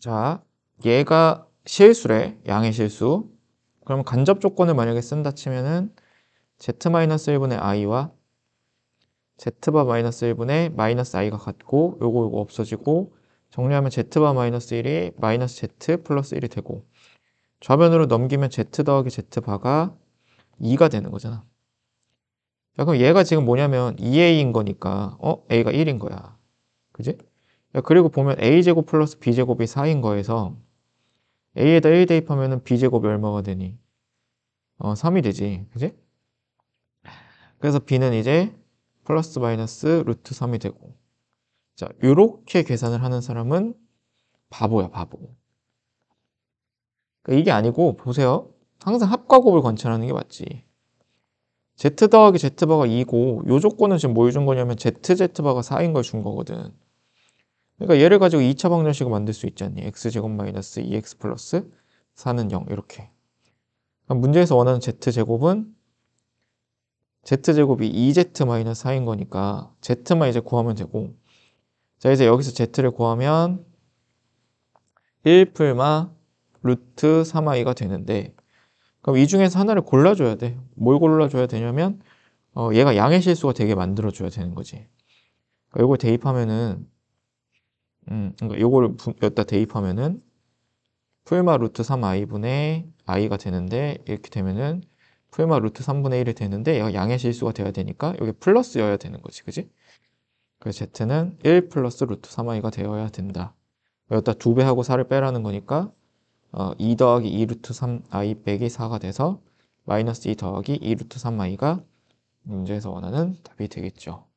자, 얘가 실수래. 양의 실수. 그러면 간접 조건을 만약에 쓴다 치면은 z-1분의 i와 z바 마이너스 1분의 마이너스 i가 같고 요거 요거 없어지고 정리하면 z바 마이너스 1이 마이너스 z 플러스 1이 되고 좌변으로 넘기면 z 더하기 z바가 2가 되는 거잖아. 자, 그럼 얘가 지금 뭐냐면 2a인 거니까 어 a가 1인 거야. 그지? 그리고 보면 a제곱 플러스 b제곱이 4인 거에서 a에다 1 대입하면 b제곱이 얼마가 되니? 어, 3이 되지, 그지? 그래서 b는 이제 플러스 마이너스 루트 3이 되고 자, 이렇게 계산을 하는 사람은 바보야, 바보. 그러니까 이게 아니고 보세요. 항상 합과 곱을 관찰하는 게 맞지. z 더하기 z바가 2고 요 조건은 지금 뭐해준 거냐면 zz바가 4인 걸 준 거거든. 그러니까 얘를 가지고 2차 방정식을 만들 수 있지 않니? x제곱 마이너스 2x 플러스 4는 0 이렇게 문제에서 원하는 z제곱은 z제곱이 2z 마이너스 4인 거니까 z만 이제 구하면 되고 자 이제 여기서 z를 구하면 1풀마 루트 3i가 되는데 그럼 이 중에서 하나를 골라줘야 돼. 뭘 골라줘야 되냐면 어, 얘가 양의 실수가 되게 만들어줘야 되는 거지. 그러니까 이걸 대입하면은 음, 그 요거를 여기다 대입하면은 풀마 루트 3i분의 i가 되는데 이렇게 되면은 풀마 루트 3분의 1이 되는데 양의 실수가 돼야 되니까 여기 플러스여야 되는 거지 그지? 그래서 z는 1 플러스 루트 3i가 되어야 된다 여기다 2배 하고 4를 빼라는 거니까 어, 2 더하기 2 루트 3i 빼기 4가 돼서 마이너스 2 더하기 2 루트 3i가 문제에서 원하는 답이 되겠죠